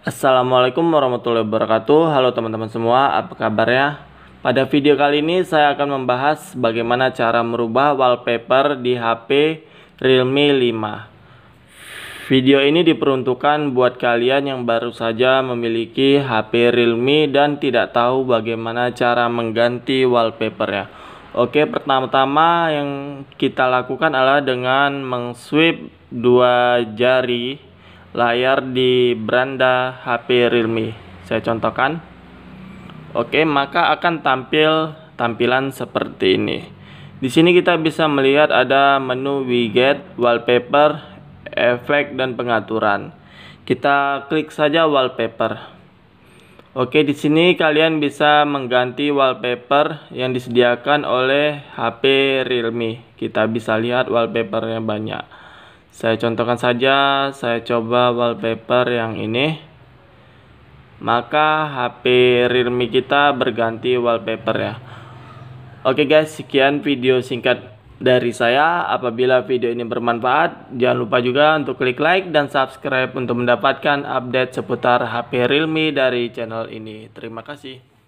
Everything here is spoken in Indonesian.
Assalamualaikum warahmatullahi wabarakatuh Halo teman-teman semua, apa kabarnya? Pada video kali ini saya akan membahas bagaimana cara merubah wallpaper di HP Realme 5 Video ini diperuntukkan buat kalian yang baru saja memiliki HP Realme dan tidak tahu bagaimana cara mengganti wallpaper ya Oke, pertama-tama yang kita lakukan adalah dengan mengswip dua jari layar di beranda HP Realme. Saya contohkan. Oke, maka akan tampil tampilan seperti ini. Di sini kita bisa melihat ada menu widget, wallpaper, efek dan pengaturan. Kita klik saja wallpaper. Oke, di sini kalian bisa mengganti wallpaper yang disediakan oleh HP Realme. Kita bisa lihat wallpapernya banyak. Saya contohkan saja, saya coba wallpaper yang ini. Maka HP Realme kita berganti wallpaper ya. Oke guys, sekian video singkat dari saya. Apabila video ini bermanfaat, jangan lupa juga untuk klik like dan subscribe untuk mendapatkan update seputar HP Realme dari channel ini. Terima kasih.